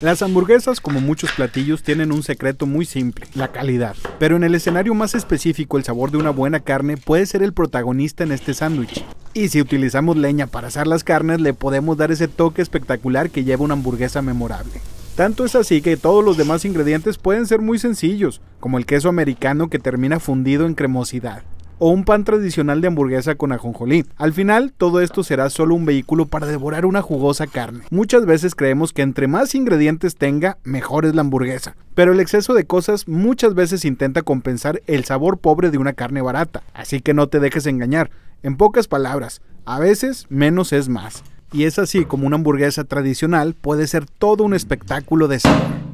Las hamburguesas, como muchos platillos, tienen un secreto muy simple, la calidad. Pero en el escenario más específico, el sabor de una buena carne puede ser el protagonista en este sándwich. Y si utilizamos leña para asar las carnes, le podemos dar ese toque espectacular que lleva una hamburguesa memorable. Tanto es así que todos los demás ingredientes pueden ser muy sencillos, como el queso americano que termina fundido en cremosidad o un pan tradicional de hamburguesa con ajonjolí. Al final, todo esto será solo un vehículo para devorar una jugosa carne. Muchas veces creemos que entre más ingredientes tenga, mejor es la hamburguesa. Pero el exceso de cosas muchas veces intenta compensar el sabor pobre de una carne barata. Así que no te dejes engañar. En pocas palabras, a veces menos es más. Y es así como una hamburguesa tradicional puede ser todo un espectáculo de sabor.